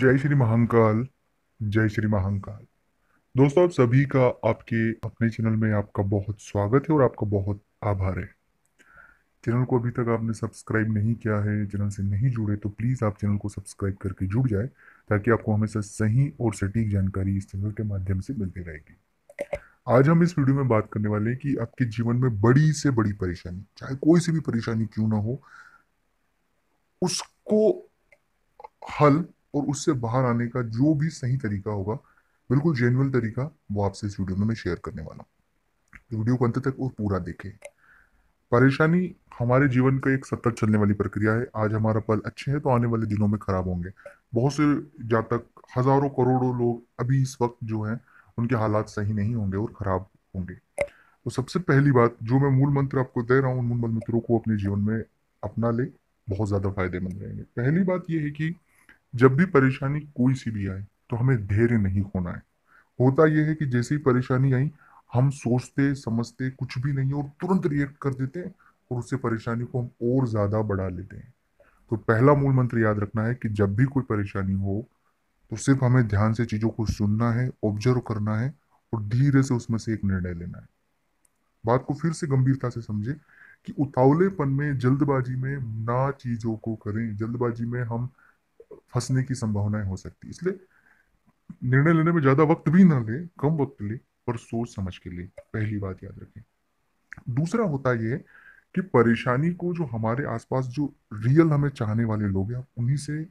जय श्री महाकाल जय श्री महाकाल दोस्तों आप सभी का आपके अपने चैनल में आपका बहुत स्वागत है और आपका बहुत आभार है चैनल को अभी तक आपने सब्सक्राइब नहीं किया है चैनल से नहीं जुड़े तो प्लीज़ आप चैनल को सब्सक्राइब करके जुड़ जाए ताकि आपको हमेशा सही और सटीक जानकारी इस चैनल के माध्यम से मिलती रहेगी आज हम इस वीडियो में बात करने वाले हैं कि आपके जीवन में बड़ी से बड़ी परेशानी चाहे कोई सी भी परेशानी क्यों ना हो उसको हल और उससे बाहर आने का जो भी सही तरीका होगा बिल्कुल जेनुअल तरीका वो आपसे इस वीडियो में मैं शेयर करने वाला हूँ तो वीडियो को अंत तक और पूरा देखें परेशानी हमारे जीवन का एक सतत चलने वाली प्रक्रिया है आज हमारा पल अच्छे हैं तो आने वाले दिनों में खराब होंगे बहुत से जातक हजारों करोड़ों लोग अभी इस वक्त जो हैं उनके हालात सही नहीं होंगे और खराब होंगे तो सबसे पहली बात जो मैं मूल मंत्र आपको दे रहा हूँ उन मूल मंत्रों को अपने जीवन में अपना ले बहुत ज़्यादा फायदेमंद रहेंगे पहली बात यह है कि जब भी परेशानी कोई सी भी आए तो हमें धैर्य नहीं होना है होता यह है कि जैसे ही परेशानी आई हम सोचते समझते कुछ भी नहीं और तुरंत रिएक्ट कर देते हैं और उससे परेशानी को हम और ज़्यादा बढ़ा लेते हैं तो पहला मूल मंत्र याद रखना है कि जब भी कोई परेशानी हो तो सिर्फ हमें ध्यान से चीज़ों को सुनना है ऑब्जर्व करना है और धीरे से उसमें से एक निर्णय लेना है बात को फिर से गंभीरता से समझे कि उतावलेपन में जल्दबाजी में ना चीज़ों को करें जल्दबाजी में हम फंसने की संभावनाएं हो सकती है इसलिए निर्णय लेने में ज़्यादा वक्त भी ना ले कम वक्त ले पर सोच समझ के ले पहली बात याद रखें दूसरा होता यह कि परेशानी को जो हमारे आसपास जो रियल हमें चाहने वाले लोग हैं उन्हीं से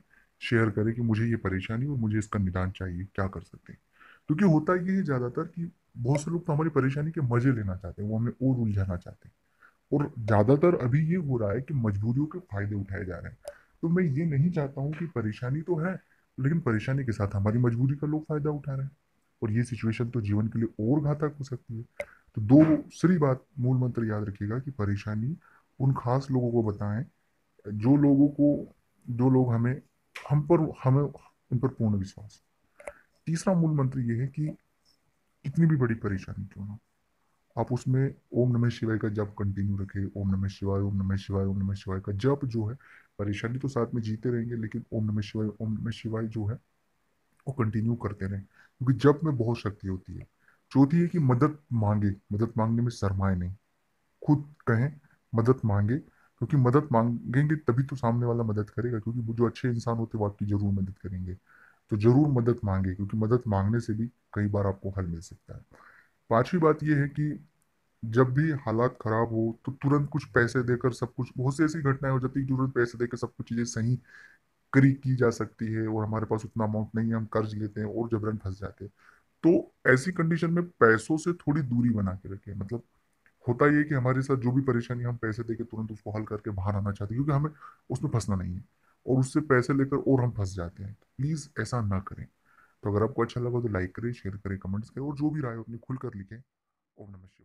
शेयर करें कि मुझे ये परेशानी और मुझे इसका निदान चाहिए क्या कर सकते हैं क्योंकि होता ये है ज़्यादातर कि बहुत से लोग तो हमारी परेशानी के मज़े लेना चाहते हैं वो हमें और उलझाना चाहते हैं और ज़्यादातर अभी ये हो रहा है कि मजबूरियों के फायदे उठाए जा रहे हैं तो मैं ये नहीं चाहता हूँ कि परेशानी तो है लेकिन परेशानी के साथ हमारी मजबूरी का लोग फ़ायदा उठा रहे हैं और ये सिचुएशन तो जीवन के लिए और घातक हो सकती है तो दो दूसरी बात मूल मंत्र याद रखिएगा कि परेशानी उन खास लोगों को बताएं जो लोगों को जो लोग हमें हम पर हमें उन पर पूर्ण विश्वास तीसरा मूल मंत्र ये है कि कितनी भी बड़ी परेशानी क्यों ना आप उसमें ओम नमः शिवाय का जप कंटिन्यू रखें ओम नमः शिवाय ओम नमः शिवाय ओम नमः शिवाय का जप जो है परेशानी तो साथ में जीते रहेंगे लेकिन ओम नमः शिवाय ओम नमः शिवाय जो है वो कंटिन्यू करते रहें क्योंकि जब में बहुत शक्ति होती है चौथी है कि मदद मांगे मदद मांगने में शरमाए नहीं खुद कहें मदद मांगे क्योंकि मदद मांगेंगे तभी तो सामने वाला मदद करेगा क्योंकि वो जो अच्छे इंसान होते वो आपकी जरूर मदद करेंगे तो जरूर मदद मांगे क्योंकि मदद मांगने से भी कई बार आपको हल मिल सकता है पांचवी बात यह है कि जब भी हालात खराब हो तो तुरंत कुछ पैसे देकर सब कुछ बहुत सी ऐसी घटनाएं हो जाती है तुरंत पैसे देकर सब कुछ चीज़ें सही करी की जा सकती है और हमारे पास उतना अमाउंट नहीं है हम कर्ज लेते हैं और जबरन फंस जाते हैं तो ऐसी कंडीशन में पैसों से थोड़ी दूरी बना के रखें मतलब होता ये कि हमारे साथ जो भी परेशानी हम पैसे देकर तुरंत उसको हल करके बाहर आना चाहते हैं क्योंकि हमें उसमें फंसना नहीं है और उससे पैसे लेकर और हम फंस जाते हैं प्लीज़ ऐसा ना करें तो अगर आपको अच्छा लगा तो लाइक करें शेयर करें कमेंट्स करें और जो भी राय हो अपनी खुलकर लिखें ओम नमस्कार